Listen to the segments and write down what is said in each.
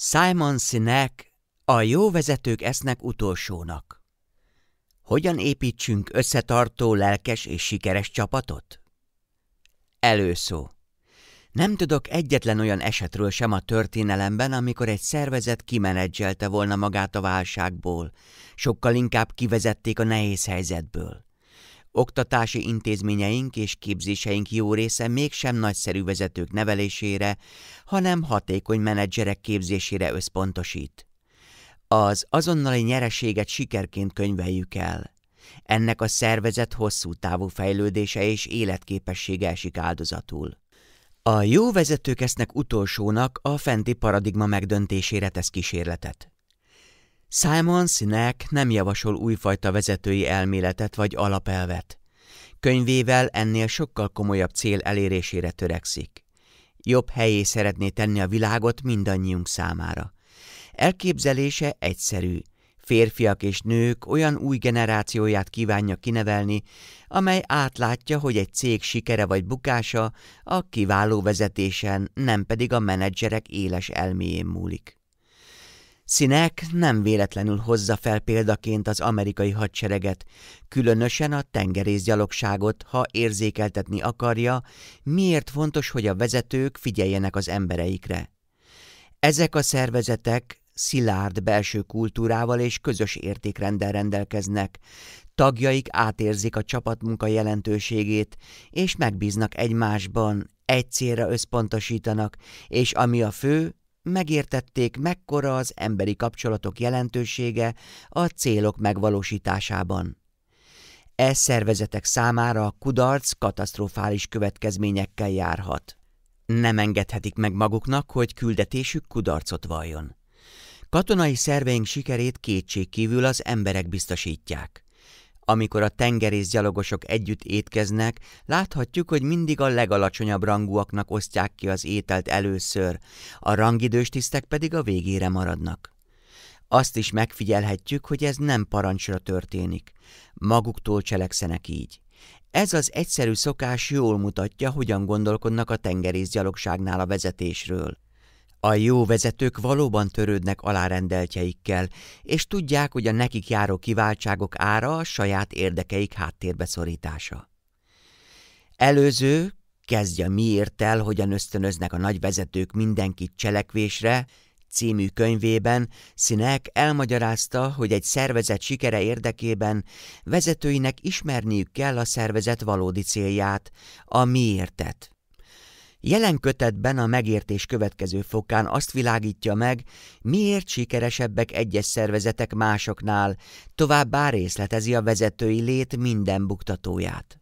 Simon Sinek a jó vezetők esznek utolsónak. Hogyan építsünk összetartó, lelkes és sikeres csapatot? Előszó. Nem tudok egyetlen olyan esetről sem a történelemben, amikor egy szervezet kimenedzselte volna magát a válságból, sokkal inkább kivezették a nehéz helyzetből. Oktatási intézményeink és képzéseink jó része mégsem nagyszerű vezetők nevelésére, hanem hatékony menedzserek képzésére összpontosít. Az azonnali nyereséget sikerként könyveljük el. Ennek a szervezet hosszú távú fejlődése és életképessége esik áldozatul. A jó vezetők esznek utolsónak a fenti paradigma megdöntésére tesz kísérletet. Simon Sinek nem javasol újfajta vezetői elméletet vagy alapelvet. Könyvével ennél sokkal komolyabb cél elérésére törekszik. Jobb helyé szeretné tenni a világot mindannyiunk számára. Elképzelése egyszerű. Férfiak és nők olyan új generációját kívánja kinevelni, amely átlátja, hogy egy cég sikere vagy bukása a kiváló vezetésen, nem pedig a menedzserek éles elméjén múlik. Színek nem véletlenül hozza fel példaként az amerikai hadsereget, különösen a tengerészgyalogságot, ha érzékeltetni akarja, miért fontos, hogy a vezetők figyeljenek az embereikre. Ezek a szervezetek szilárd belső kultúrával és közös értékrenddel rendelkeznek, tagjaik átérzik a csapatmunka jelentőségét, és megbíznak egymásban, egy célra összpontosítanak, és ami a fő, megértették, mekkora az emberi kapcsolatok jelentősége a célok megvalósításában. E szervezetek számára a kudarc katasztrofális következményekkel járhat. Nem engedhetik meg maguknak, hogy küldetésük kudarcot valljon. Katonai szerveink sikerét kétség kívül az emberek biztosítják. Amikor a gyalogosok együtt étkeznek, láthatjuk, hogy mindig a legalacsonyabb rangúaknak osztják ki az ételt először, a rangidős tisztek pedig a végére maradnak. Azt is megfigyelhetjük, hogy ez nem parancsra történik. Maguktól cselekszenek így. Ez az egyszerű szokás jól mutatja, hogyan gondolkodnak a gyalogságnál a vezetésről. A jó vezetők valóban törődnek alárendeltjeikkel, és tudják, hogy a nekik járó kiváltságok ára a saját érdekeik háttérbe szorítása. Előző, kezdje miért el, hogyan ösztönöznek a nagy vezetők mindenkit cselekvésre, című könyvében Sinek elmagyarázta, hogy egy szervezet sikere érdekében vezetőinek ismerniük kell a szervezet valódi célját, a miértet. Jelen kötetben a megértés következő fokán azt világítja meg, miért sikeresebbek egyes szervezetek másoknál, továbbá részletezi a vezetői lét minden buktatóját.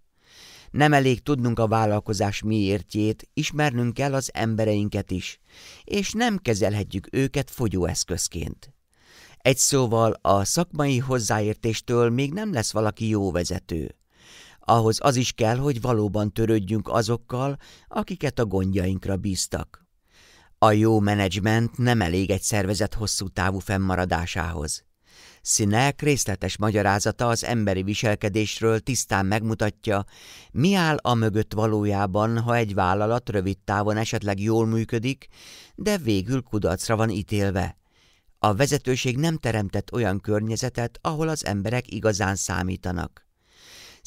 Nem elég tudnunk a vállalkozás miértjét, ismernünk kell az embereinket is, és nem kezelhetjük őket fogyóeszközként. Egy szóval a szakmai hozzáértéstől még nem lesz valaki jó vezető ahhoz az is kell, hogy valóban törődjünk azokkal, akiket a gondjainkra bíztak. A jó menedzsment nem elég egy szervezet hosszú távú fennmaradásához. Színek részletes magyarázata az emberi viselkedésről tisztán megmutatja, mi áll a mögött valójában, ha egy vállalat rövid távon esetleg jól működik, de végül kudarcra van ítélve. A vezetőség nem teremtett olyan környezetet, ahol az emberek igazán számítanak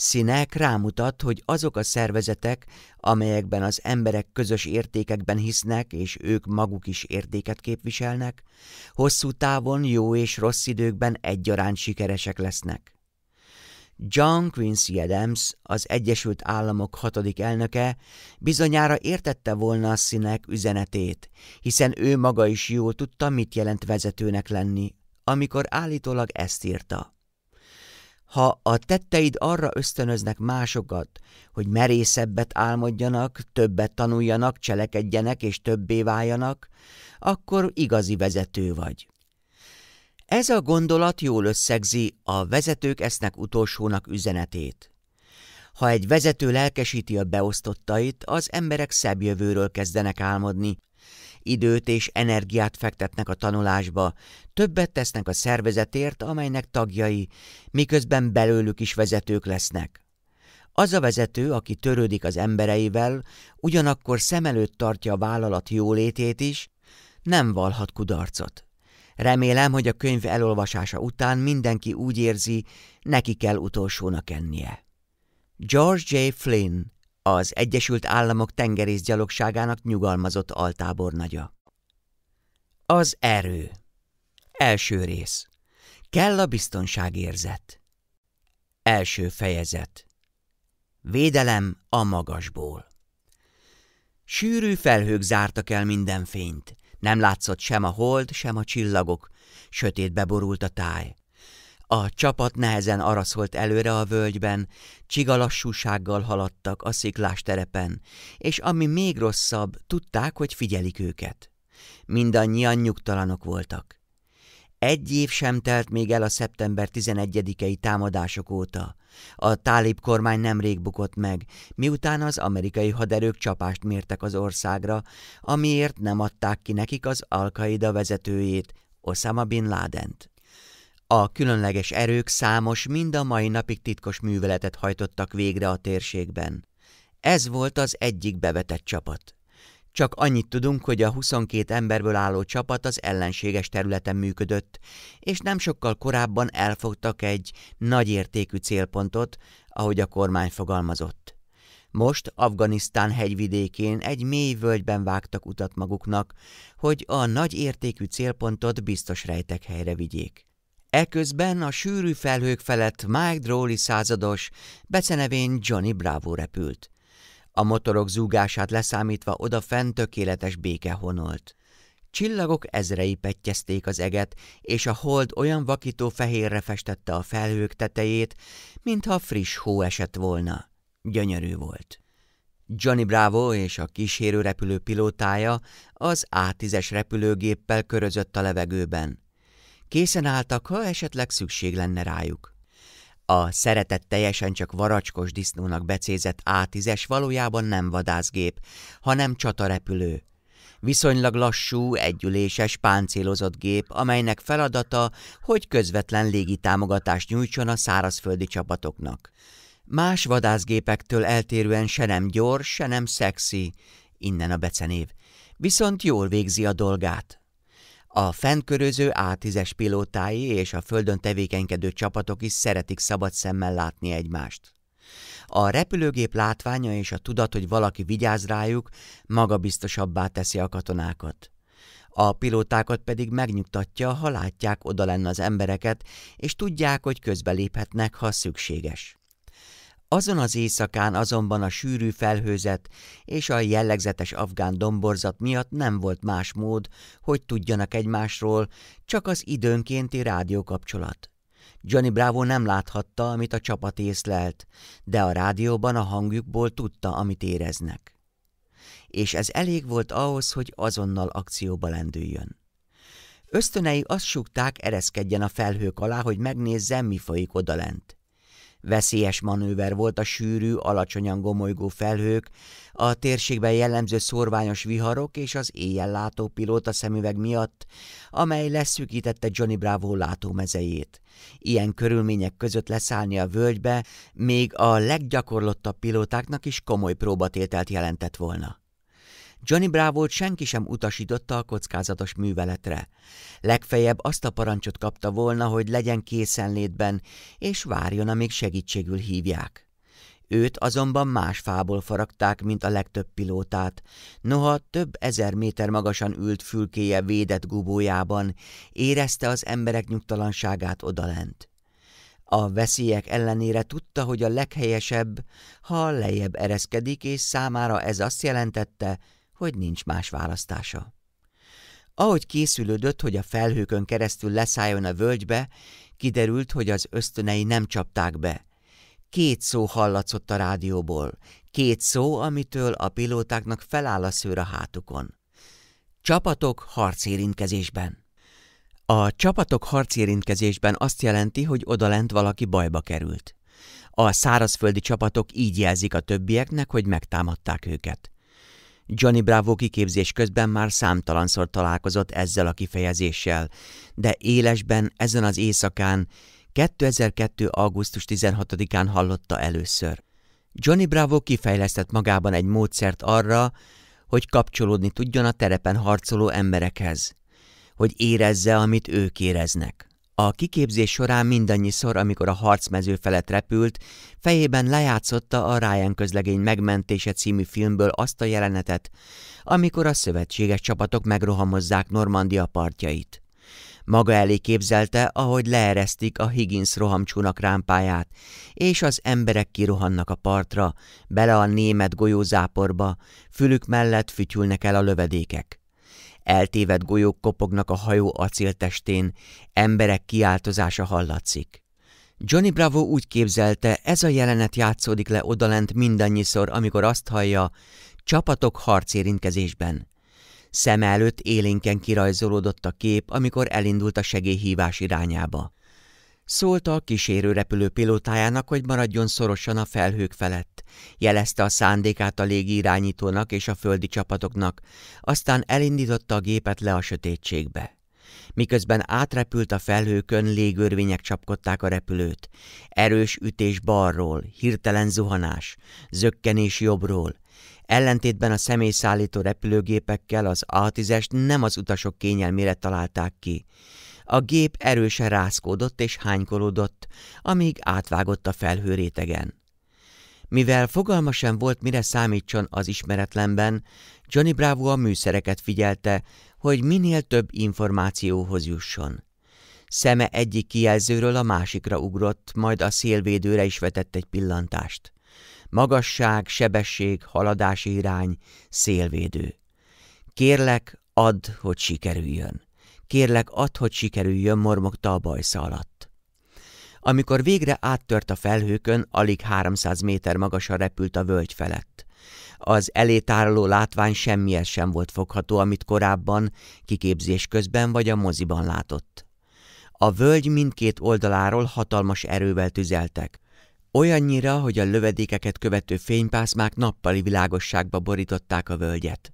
színek rámutat, hogy azok a szervezetek, amelyekben az emberek közös értékekben hisznek, és ők maguk is értéket képviselnek, hosszú távon jó és rossz időkben egyaránt sikeresek lesznek. John Quincy Adams, az Egyesült Államok hatodik elnöke, bizonyára értette volna a színek üzenetét, hiszen ő maga is jól tudta, mit jelent vezetőnek lenni, amikor állítólag ezt írta. Ha a tetteid arra ösztönöznek másokat, hogy merészebbet álmodjanak, többet tanuljanak, cselekedjenek és többé váljanak, akkor igazi vezető vagy. Ez a gondolat jól összegzi a vezetők esznek utolsónak üzenetét. Ha egy vezető lelkesíti a beosztottait, az emberek szebb jövőről kezdenek álmodni, időt és energiát fektetnek a tanulásba, többet tesznek a szervezetért, amelynek tagjai, miközben belőlük is vezetők lesznek. Az a vezető, aki törődik az embereivel, ugyanakkor szem előtt tartja a vállalat jólétét is, nem valhat kudarcot. Remélem, hogy a könyv elolvasása után mindenki úgy érzi, neki kell utolsónak ennie. George J. Flynn az Egyesült Államok tengerészgyalogságának nyugalmazott altábornagya. Az erő. Első rész. Kell a biztonságérzet. Első fejezet. Védelem a magasból. Sűrű felhők zártak el minden fényt. Nem látszott sem a hold, sem a csillagok. Sötétbe borult a táj. A csapat nehezen araszolt előre a völgyben, csigalassúsággal haladtak a sziklás terepen, és ami még rosszabb, tudták, hogy figyelik őket. Mindannyian nyugtalanok voltak. Egy év sem telt még el a szeptember 11-i támadások óta. A tálib kormány nemrég bukott meg, miután az amerikai haderők csapást mértek az országra, amiért nem adták ki nekik az Al-Qaida vezetőjét, Osama Bin Ládent. A különleges erők számos, mind a mai napig titkos műveletet hajtottak végre a térségben. Ez volt az egyik bevetett csapat. Csak annyit tudunk, hogy a 22 emberből álló csapat az ellenséges területen működött, és nem sokkal korábban elfogtak egy nagyértékű célpontot, ahogy a kormány fogalmazott. Most Afganisztán hegyvidékén egy mély völgyben vágtak utat maguknak, hogy a nagy értékű célpontot biztos rejtek helyre vigyék. Eközben a sűrű felhők felett Mike Drawley százados, becenevén Johnny Bravo repült. A motorok zúgását leszámítva odafent tökéletes béke honolt. Csillagok ezrei petyezték az eget, és a hold olyan vakító fehérre festette a felhők tetejét, mintha friss hó esett volna. Gyönyörű volt. Johnny Bravo és a kísérő repülő pilótája az A-10-es repülőgéppel körözött a levegőben. Készen álltak, ha esetleg szükség lenne rájuk. A szeretett teljesen csak varacskos disznónak becézett A10-es valójában nem vadászgép, hanem csatarepülő. Viszonylag lassú, együléses, páncélozott gép, amelynek feladata, hogy közvetlen légitámogatást nyújtson a szárazföldi csapatoknak. Más vadászgépektől eltérően se nem gyors, se nem szexi, innen a becenév, viszont jól végzi a dolgát. A fennköröző A10-es pilótái és a földön tevékenykedő csapatok is szeretik szabad szemmel látni egymást. A repülőgép látványa és a tudat, hogy valaki vigyáz rájuk, magabiztosabbá teszi a katonákat. A pilótákat pedig megnyugtatja, ha látják lenne az embereket, és tudják, hogy közbeléphetnek, ha szükséges. Azon az éjszakán azonban a sűrű felhőzet és a jellegzetes afgán domborzat miatt nem volt más mód, hogy tudjanak egymásról, csak az időnkénti rádiókapcsolat. Johnny Bravo nem láthatta, amit a csapat észlelt, de a rádióban a hangjukból tudta, amit éreznek. És ez elég volt ahhoz, hogy azonnal akcióba lendüljön. Ösztönei azt súgták, ereszkedjen a felhők alá, hogy megnézze, mi folyik odalent. Veszélyes manőver volt a sűrű, alacsonyan gomolygó felhők, a térségben jellemző szorványos viharok és az éjjel látó pilóta szemüveg miatt, amely leszűkítette Johnny Bravo látómezejét. Ilyen körülmények között leszállni a völgybe még a leggyakorlottabb pilótáknak is komoly próbatételt jelentett volna. Johnny bravo senki sem utasította a kockázatos műveletre. Legfeljebb azt a parancsot kapta volna, hogy legyen készenlétben, és várjon, amíg segítségül hívják. Őt azonban más fából faragták, mint a legtöbb pilótát, noha több ezer méter magasan ült fülkéje védett gubójában, érezte az emberek nyugtalanságát odalent. A veszélyek ellenére tudta, hogy a leghelyesebb, ha lejjebb ereszkedik, és számára ez azt jelentette, hogy nincs más választása. Ahogy készülődött, hogy a felhőkön keresztül leszálljon a völgybe, kiderült, hogy az ösztönei nem csapták be. Két szó hallatszott a rádióból, két szó, amitől a pilótáknak feláll a szőr a hátukon. Csapatok harcérintkezésben. A csapatok harcérintkezésben azt jelenti, hogy odalent valaki bajba került. A szárazföldi csapatok így jelzik a többieknek, hogy megtámadták őket. Johnny Bravo kiképzés közben már számtalanszor találkozott ezzel a kifejezéssel, de élesben ezen az éjszakán 2002. augusztus 16-án hallotta először. Johnny Bravo kifejlesztett magában egy módszert arra, hogy kapcsolódni tudjon a terepen harcoló emberekhez, hogy érezze, amit ők éreznek. A kiképzés során mindannyiszor, amikor a harcmező felett repült, fejében lejátszotta a Ryan közlegény megmentése című filmből azt a jelenetet, amikor a szövetséges csapatok megrohamozzák Normandia partjait. Maga elé képzelte, ahogy leeresztik a Higgins rohamcsónak rámpáját, és az emberek kirohannak a partra, bele a német golyózáporba, fülük mellett fütyülnek el a lövedékek eltévedt golyók kopognak a hajó acéltestén, emberek kiáltozása hallatszik. Johnny Bravo úgy képzelte, ez a jelenet játszódik le odalent mindannyiszor, amikor azt hallja, csapatok harcérintkezésben. Szem előtt élénken kirajzolódott a kép, amikor elindult a segélyhívás irányába. Szólt a kísérőrepülő pilótájának, hogy maradjon szorosan a felhők felett. Jelezte a szándékát a légirányítónak és a földi csapatoknak, aztán elindította a gépet le a sötétségbe. Miközben átrepült a felhőkön, légörvények csapkodták a repülőt. Erős ütés balról, hirtelen zuhanás, zökkenés jobbról. Ellentétben a személyszállító repülőgépekkel az A-10-est nem az utasok kényelmére találták ki. A gép erősen rászkódott és hánykolódott, amíg átvágott a felhőrétegen. Mivel fogalma sem volt, mire számítson az ismeretlenben, Johnny Bravo a műszereket figyelte, hogy minél több információhoz jusson. Szeme egyik kijelzőről a másikra ugrott, majd a szélvédőre is vetett egy pillantást. Magasság, sebesség, haladási irány, szélvédő. Kérlek, add, hogy sikerüljön. Kérlek, add, hogy sikerüljön, mormogta a bajsza alatt. Amikor végre áttört a felhőkön, alig 300 méter magasra repült a völgy felett. Az elétároló látvány semmihez sem volt fogható, amit korábban, kiképzés közben vagy a moziban látott. A völgy mindkét oldaláról hatalmas erővel tüzeltek, olyannyira, hogy a lövedékeket követő fénypászmák nappali világosságba borították a völgyet.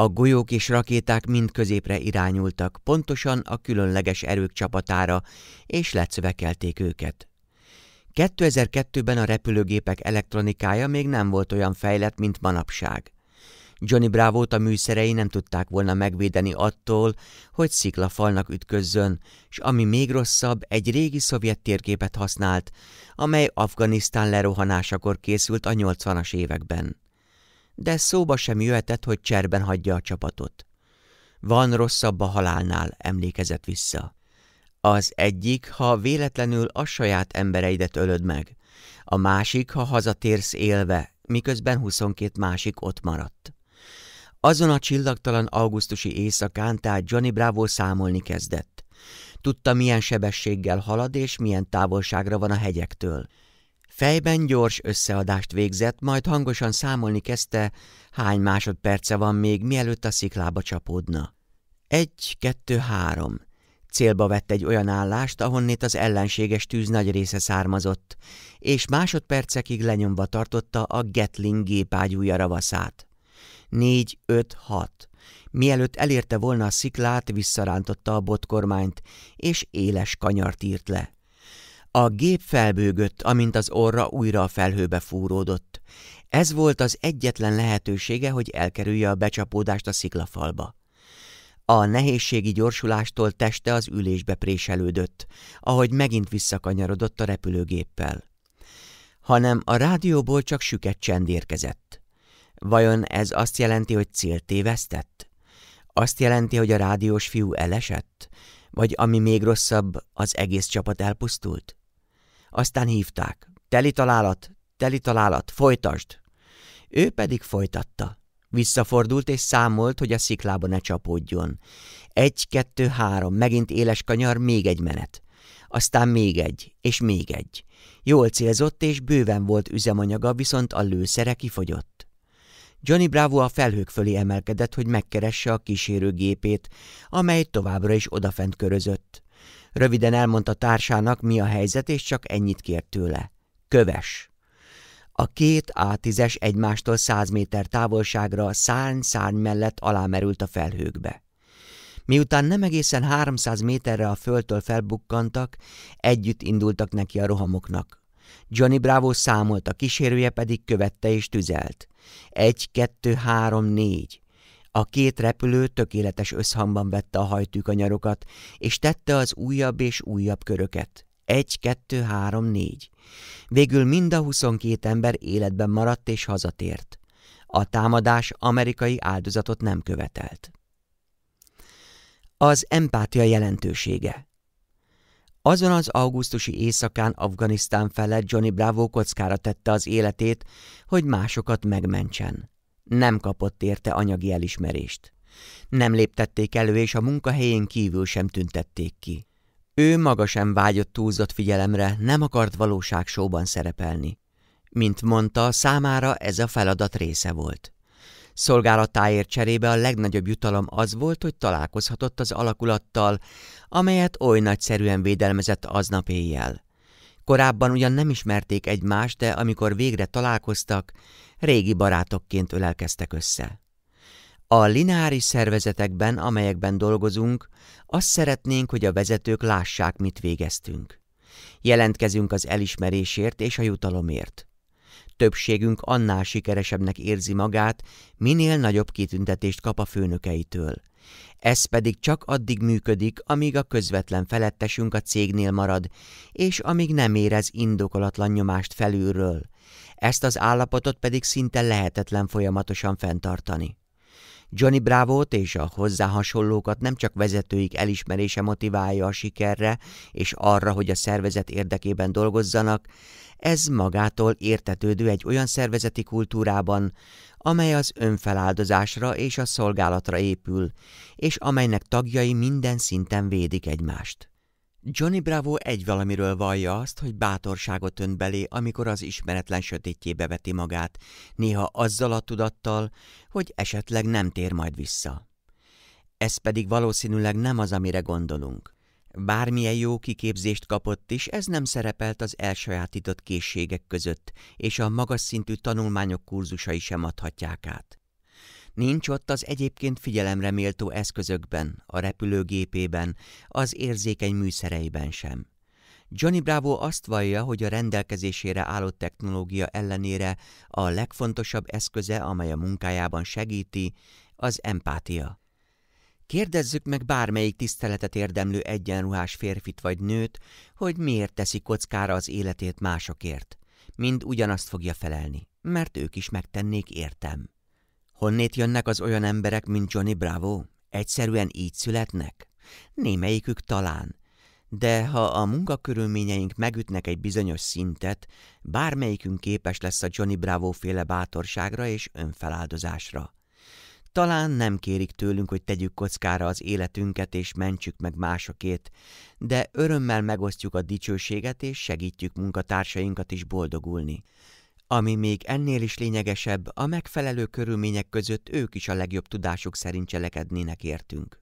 A golyók és rakéták mind középre irányultak, pontosan a különleges erők csapatára, és lecövekelték őket. 2002-ben a repülőgépek elektronikája még nem volt olyan fejlett, mint manapság. Johnny bravo a műszerei nem tudták volna megvédeni attól, hogy sziklafalnak ütközzön, s ami még rosszabb, egy régi szovjet térképet használt, amely Afganisztán lerohanásakor készült a 80-as években de szóba sem jöhetett, hogy cserben hagyja a csapatot. Van rosszabb a halálnál, emlékezett vissza. Az egyik, ha véletlenül a saját embereidet ölöd meg, a másik, ha hazatérsz élve, miközben 22 másik ott maradt. Azon a csillagtalan augusztusi éjszakán tehát Johnny Bravo számolni kezdett. Tudta, milyen sebességgel halad és milyen távolságra van a hegyektől – Fejben gyors összeadást végzett, majd hangosan számolni kezdte, hány másodperce van még, mielőtt a sziklába csapódna. Egy, kettő, három. Célba vett egy olyan állást, ahonnét az ellenséges tűz nagy része származott, és másodpercekig lenyomva tartotta a Gatling gépágyúja ravaszát. Négy, öt, hat. Mielőtt elérte volna a sziklát, visszarántotta a botkormányt, és éles kanyart írt le. A gép felbőgött, amint az orra újra a felhőbe fúródott. Ez volt az egyetlen lehetősége, hogy elkerülje a becsapódást a sziklafalba. A nehézségi gyorsulástól teste az ülésbe préselődött, ahogy megint visszakanyarodott a repülőgéppel. Hanem a rádióból csak süket csend érkezett. Vajon ez azt jelenti, hogy céltévesztett? Azt jelenti, hogy a rádiós fiú elesett? Vagy ami még rosszabb, az egész csapat elpusztult? Aztán hívták. Teli találat, teli találat, folytasd! Ő pedig folytatta. Visszafordult és számolt, hogy a sziklába ne csapódjon. Egy, kettő, három, megint éles kanyar, még egy menet. Aztán még egy, és még egy. Jól célzott és bőven volt üzemanyaga, viszont a lőszere kifogyott. Johnny Bravo a felhők fölé emelkedett, hogy megkeresse a kísérőgépét, amely továbbra is odafent körözött. Röviden elmondta társának, mi a helyzet, és csak ennyit kért tőle. Köves! A két A10-es egymástól száz méter távolságra szárny-szárny mellett alámerült a felhőkbe. Miután nem egészen 300 méterre a földtől felbukkantak, együtt indultak neki a rohamoknak. Johnny Bravo számolt, a kísérője pedig követte és tüzelt. Egy, kettő, három, négy. A két repülő tökéletes összhangban vette a hajtűkanyarokat, és tette az újabb és újabb köröket. Egy, kettő, három, négy. Végül mind a huszonkét ember életben maradt és hazatért. A támadás amerikai áldozatot nem követelt. Az empátia jelentősége azon az augusztusi éjszakán Afganisztán felett Johnny Bravo kockára tette az életét, hogy másokat megmentsen. Nem kapott érte anyagi elismerést. Nem léptették elő, és a munkahelyén kívül sem tüntették ki. Ő maga sem vágyott túlzott figyelemre, nem akart valóságsóban szerepelni. Mint mondta, számára ez a feladat része volt. Szolgálatáért cserébe a legnagyobb jutalom az volt, hogy találkozhatott az alakulattal, amelyet oly nagyszerűen védelmezett aznap éjjel. Korábban ugyan nem ismerték egymást, de amikor végre találkoztak, régi barátokként ölelkeztek össze. A lineáris szervezetekben, amelyekben dolgozunk, azt szeretnénk, hogy a vezetők lássák, mit végeztünk. Jelentkezünk az elismerésért és a jutalomért. Többségünk annál sikeresebbnek érzi magát, minél nagyobb kitüntetést kap a főnökeitől. Ez pedig csak addig működik, amíg a közvetlen felettesünk a cégnél marad, és amíg nem érez indokolatlan nyomást felülről. Ezt az állapotot pedig szinte lehetetlen folyamatosan fenntartani. Johnny bravo és a hozzá hasonlókat nem csak vezetőik elismerése motiválja a sikerre és arra, hogy a szervezet érdekében dolgozzanak, ez magától értetődő egy olyan szervezeti kultúrában, amely az önfeláldozásra és a szolgálatra épül, és amelynek tagjai minden szinten védik egymást. Johnny Bravo egy valamiről vallja azt, hogy bátorságot önt belé, amikor az ismeretlen sötétjébe veti magát, néha azzal a tudattal, hogy esetleg nem tér majd vissza. Ez pedig valószínűleg nem az, amire gondolunk. Bármilyen jó kiképzést kapott is, ez nem szerepelt az elsajátított készségek között, és a magas szintű tanulmányok kurzusai sem adhatják át. Nincs ott az egyébként figyelemre méltó eszközökben, a repülőgépében, az érzékeny műszereiben sem. Johnny Bravo azt vallja, hogy a rendelkezésére álló technológia ellenére a legfontosabb eszköze, amely a munkájában segíti, az empátia. Kérdezzük meg bármelyik tiszteletet érdemlő egyenruhás férfit vagy nőt, hogy miért teszi kockára az életét másokért. Mind ugyanazt fogja felelni, mert ők is megtennék értem. Honnét jönnek az olyan emberek, mint Johnny Bravo? Egyszerűen így születnek? Némelyikük talán. De ha a munkakörülményeink megütnek egy bizonyos szintet, bármelyikünk képes lesz a Johnny Bravo féle bátorságra és önfeláldozásra. Talán nem kérik tőlünk, hogy tegyük kockára az életünket és mentsük meg másokét, de örömmel megosztjuk a dicsőséget és segítjük munkatársainkat is boldogulni. Ami még ennél is lényegesebb, a megfelelő körülmények között ők is a legjobb tudásuk szerint cselekednének értünk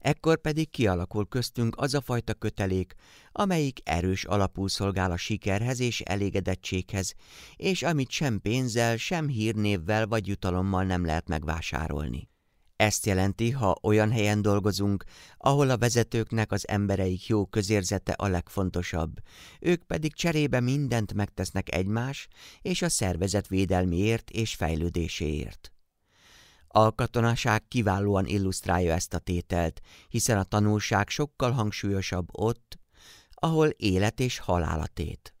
ekkor pedig kialakul köztünk az a fajta kötelék, amelyik erős alapú szolgál a sikerhez és elégedettséghez, és amit sem pénzzel, sem hírnévvel vagy jutalommal nem lehet megvásárolni. Ezt jelenti, ha olyan helyen dolgozunk, ahol a vezetőknek az embereik jó közérzete a legfontosabb, ők pedig cserébe mindent megtesznek egymás és a szervezet védelmiért és fejlődéséért. A katonaság kiválóan illusztrálja ezt a tételt, hiszen a tanulság sokkal hangsúlyosabb ott, ahol élet és halál a tét.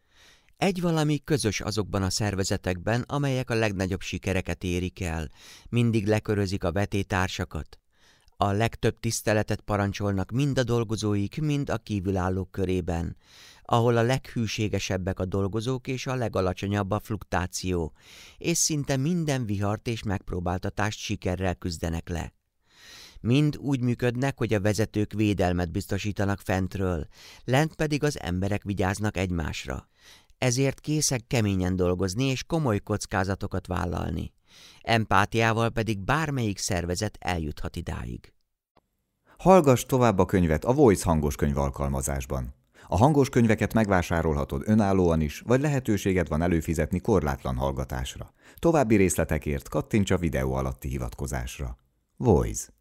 Egy valami közös azokban a szervezetekben, amelyek a legnagyobb sikereket érik el, mindig lekörözik a vetétársakat. A legtöbb tiszteletet parancsolnak mind a dolgozóik, mind a kívülállók körében ahol a leghűségesebbek a dolgozók és a legalacsonyabb a fluktáció, és szinte minden vihart és megpróbáltatást sikerrel küzdenek le. Mind úgy működnek, hogy a vezetők védelmet biztosítanak fentről, lent pedig az emberek vigyáznak egymásra. Ezért készek keményen dolgozni és komoly kockázatokat vállalni. Empátiával pedig bármelyik szervezet eljuthat idáig. Hallgass tovább a könyvet a Voice hangos könyv alkalmazásban. A hangos könyveket megvásárolhatod önállóan is, vagy lehetőséged van előfizetni korlátlan hallgatásra. További részletekért kattints a videó alatti hivatkozásra. Voice